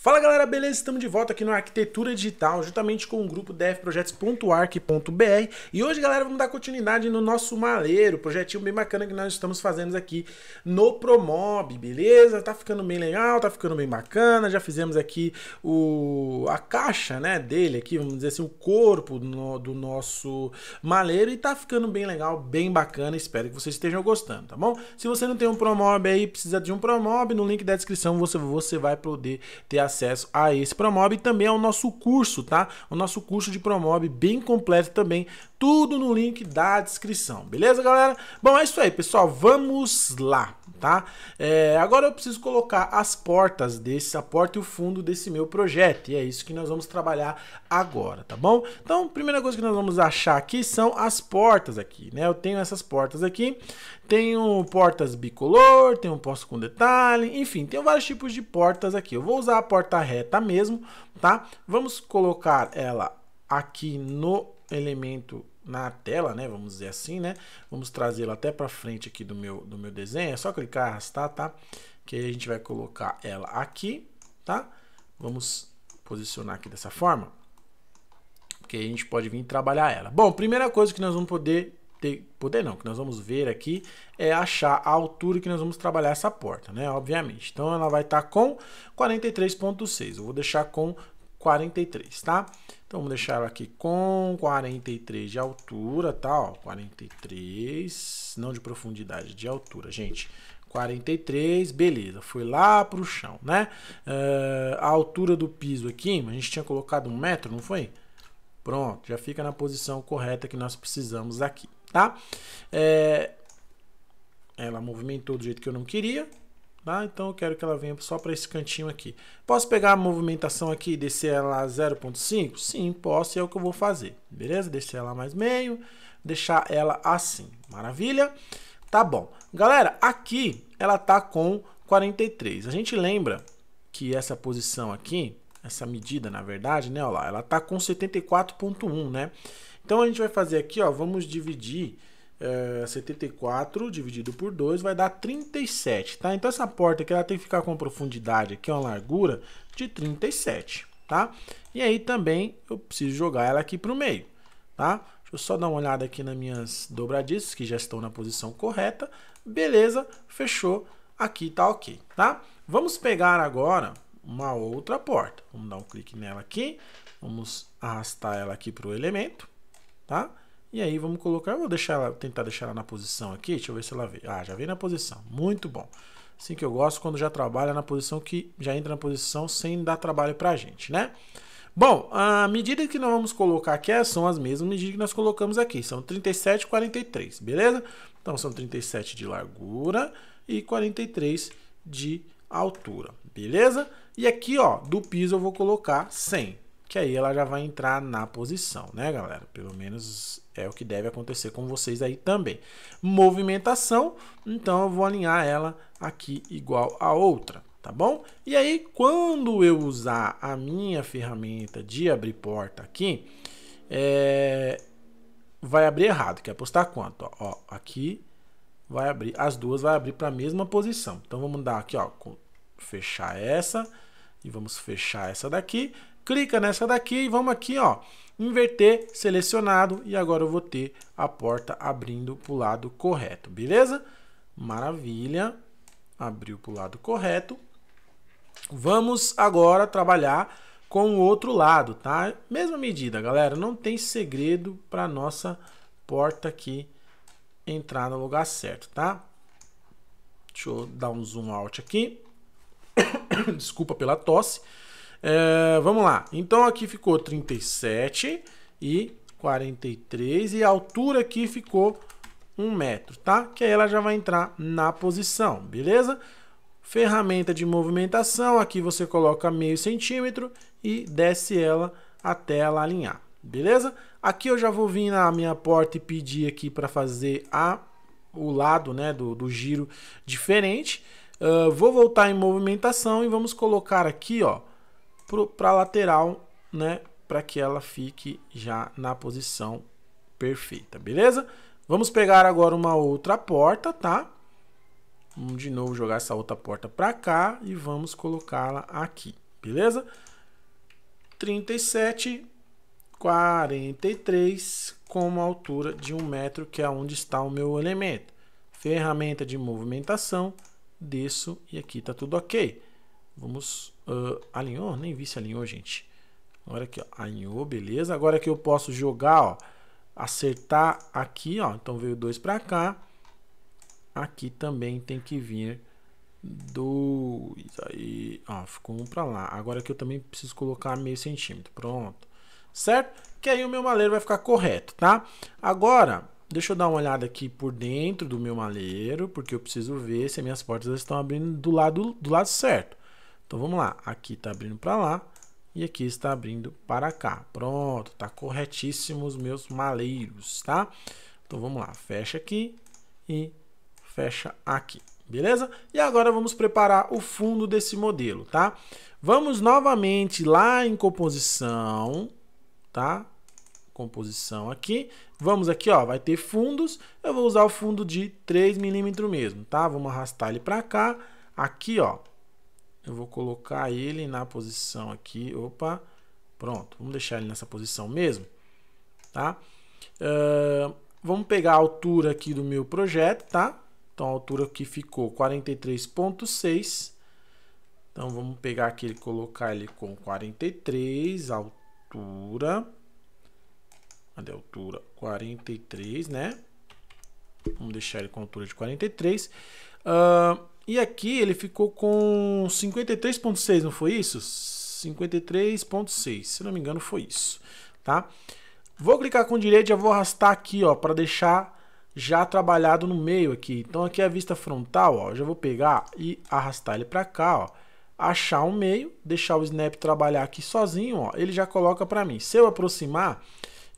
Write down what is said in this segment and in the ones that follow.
Fala galera, beleza? Estamos de volta aqui no Arquitetura Digital, juntamente com o grupo devprojetos.arc.br e hoje, galera, vamos dar continuidade no nosso maleiro, projetinho bem bacana que nós estamos fazendo aqui no Promob, beleza? Tá ficando bem legal, tá ficando bem bacana, já fizemos aqui o... a caixa, né, dele aqui, vamos dizer assim, o corpo no... do nosso maleiro e tá ficando bem legal, bem bacana, espero que vocês estejam gostando, tá bom? Se você não tem um Promob aí, precisa de um Promob, no link da descrição você, você vai poder ter a acesso a esse Promob e também ao nosso curso, tá? O nosso curso de Promob bem completo também, tudo no link da descrição, beleza, galera? Bom, é isso aí, pessoal, vamos lá, tá? É, agora eu preciso colocar as portas desse, a porta e o fundo desse meu projeto, e é isso que nós vamos trabalhar agora, tá bom? Então, primeira coisa que nós vamos achar aqui são as portas aqui, né? Eu tenho essas portas aqui, tenho portas bicolor, tenho um posto com detalhe, enfim, tem vários tipos de portas aqui. Eu vou usar a porta porta reta mesmo, tá? Vamos colocar ela aqui no elemento na tela, né? Vamos dizer assim, né? Vamos trazê la até para frente aqui do meu, do meu desenho. É só clicar, arrastar, tá? Que aí a gente vai colocar ela aqui, tá? Vamos posicionar aqui dessa forma. Porque a gente pode vir trabalhar ela. Bom, primeira coisa que nós vamos poder ter, poder não, que nós vamos ver aqui é achar a altura que nós vamos trabalhar essa porta, né? Obviamente. Então ela vai estar tá com 43.6. Eu vou deixar com 43, tá? Então vamos deixar ela aqui com 43 de altura, tá? Ó, 43, não de profundidade, de altura, gente. 43, beleza, foi lá pro chão, né? Uh, a altura do piso aqui, a gente tinha colocado um metro, não foi? Pronto, já fica na posição correta que nós precisamos aqui tá? É... Ela movimentou do jeito que eu não queria, tá? Então eu quero que ela venha só para esse cantinho aqui. Posso pegar a movimentação aqui e descer ela a 0.5? Sim, posso e é o que eu vou fazer, beleza? Descer ela mais meio, deixar ela assim, maravilha? Tá bom. Galera, aqui ela tá com 43. A gente lembra que essa posição aqui, essa medida, na verdade, né, ó lá, ela tá com 74.1, né? Então a gente vai fazer aqui, ó, vamos dividir é, eh, 74 dividido por 2 vai dar 37, tá? Então essa porta aqui ela tem que ficar com profundidade aqui, uma largura de 37, tá? E aí também eu preciso jogar ela aqui para o meio, tá? Deixa eu só dar uma olhada aqui nas minhas dobradiças que já estão na posição correta. Beleza, fechou. Aqui tá ok, tá? Vamos pegar agora uma outra porta. Vamos dar um clique nela aqui. Vamos arrastar ela aqui para o elemento tá? E aí vamos colocar, eu vou deixar ela, tentar deixar ela na posição aqui, deixa eu ver se ela veio. Ah, já veio na posição, muito bom. Assim que eu gosto quando já trabalha na posição que já entra na posição sem dar trabalho pra gente, né? Bom, a medida que nós vamos colocar aqui é, são as mesmas medidas que nós colocamos aqui, são 37 e 43, beleza? Então são 37 de largura e 43 de altura, beleza? E aqui, ó, do piso eu vou colocar 100, que aí ela já vai entrar na posição, né, galera? Pelo menos é o que deve acontecer com vocês aí também. Movimentação, então eu vou alinhar ela aqui igual a outra, tá bom? E aí, quando eu usar a minha ferramenta de abrir porta aqui, é... vai abrir errado, quer apostar quanto? Ó, aqui vai abrir, as duas vai abrir para a mesma posição. Então vamos dar aqui, ó, fechar essa e vamos fechar essa daqui clica nessa daqui e vamos aqui, ó, inverter, selecionado e agora eu vou ter a porta abrindo para o lado correto, beleza? Maravilha, abriu para o lado correto. Vamos agora trabalhar com o outro lado, tá? Mesma medida, galera, não tem segredo para nossa porta aqui entrar no lugar certo, tá? Deixa eu dar um zoom out aqui. Desculpa pela tosse. É, vamos lá. Então aqui ficou 37 e 43 e a altura aqui ficou 1 metro, tá? Que aí ela já vai entrar na posição, beleza? Ferramenta de movimentação, aqui você coloca meio centímetro e desce ela até ela alinhar, beleza? Aqui eu já vou vir na minha porta e pedir aqui para fazer a, o lado né, do, do giro diferente. Uh, vou voltar em movimentação e vamos colocar aqui, ó, para a lateral, né? Para que ela fique já na posição perfeita, beleza? Vamos pegar agora uma outra porta, tá? Vamos de novo jogar essa outra porta para cá e vamos colocá-la aqui, beleza? 37, 43 com uma altura de 1 um metro, que é onde está o meu elemento. Ferramenta de movimentação, desço e aqui está tudo ok. Vamos. Uh, alinhou? Nem vi se alinhou, gente. Agora aqui, ó. Alinhou, beleza. Agora que eu posso jogar, ó. Acertar aqui, ó. Então veio dois para cá. Aqui também tem que vir dois. Aí, ó. Ficou um para lá. Agora que eu também preciso colocar meio centímetro. Pronto. Certo? Que aí o meu maleiro vai ficar correto, tá? Agora. Deixa eu dar uma olhada aqui por dentro do meu maleiro, porque eu preciso ver se minhas portas estão abrindo do lado, do lado certo. Então vamos lá, aqui está abrindo para lá e aqui está abrindo para cá. Pronto, está corretíssimo os meus maleiros, tá? Então vamos lá, fecha aqui e fecha aqui, beleza? E agora vamos preparar o fundo desse modelo, tá? Vamos novamente lá em composição, tá? Composição aqui. Vamos aqui, ó, vai ter fundos. Eu vou usar o fundo de 3 milímetros mesmo, tá? Vamos arrastar ele para cá. Aqui, ó, eu vou colocar ele na posição aqui. Opa, pronto. Vamos deixar ele nessa posição mesmo, tá? Uh, vamos pegar a altura aqui do meu projeto, tá? Então a altura que ficou 43.6. Então vamos pegar aqui e colocar ele com 43, altura. Cadê a altura? 43, né? Vamos deixar ele com altura de 43. Uh, e aqui ele ficou com 53.6, não foi isso? 53.6, se não me engano foi isso, tá? Vou clicar com direito e já vou arrastar aqui, ó, para deixar já trabalhado no meio aqui. Então aqui é a vista frontal, ó, já vou pegar e arrastar ele para cá, ó. Achar um meio, deixar o snap trabalhar aqui sozinho, ó, ele já coloca para mim. Se eu aproximar,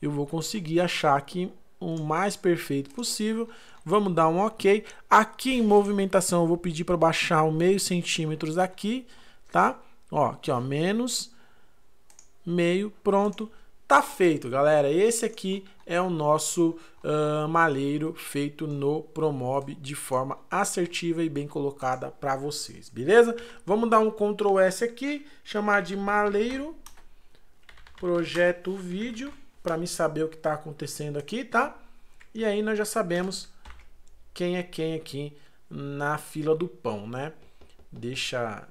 eu vou conseguir achar aqui o mais perfeito possível. Vamos dar um OK. Aqui em movimentação eu vou pedir para baixar o meio centímetros aqui, tá? Ó, aqui ó, menos meio, pronto. Tá feito, galera. Esse aqui é o nosso uh, malheiro feito no Promob de forma assertiva e bem colocada para vocês, beleza? Vamos dar um Ctrl S aqui, chamar de malheiro, projeto vídeo, para me saber o que está acontecendo aqui, tá? E aí nós já sabemos quem é quem aqui na fila do pão, né? Deixa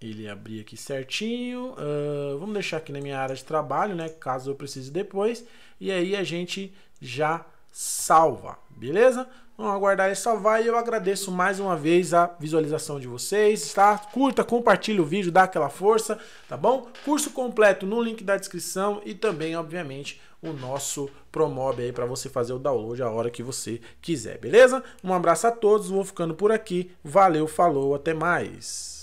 ele abrir aqui certinho. Uh, vamos deixar aqui na minha área de trabalho, né? Caso eu precise depois. E aí a gente já salva, beleza? Vamos aguardar ele salvar e eu agradeço mais uma vez a visualização de vocês, tá? Curta, compartilha o vídeo, dá aquela força, tá bom? Curso completo no link da descrição e também, obviamente, o nosso Promob aí para você fazer o download a hora que você quiser, beleza? Um abraço a todos, vou ficando por aqui. Valeu, falou, até mais.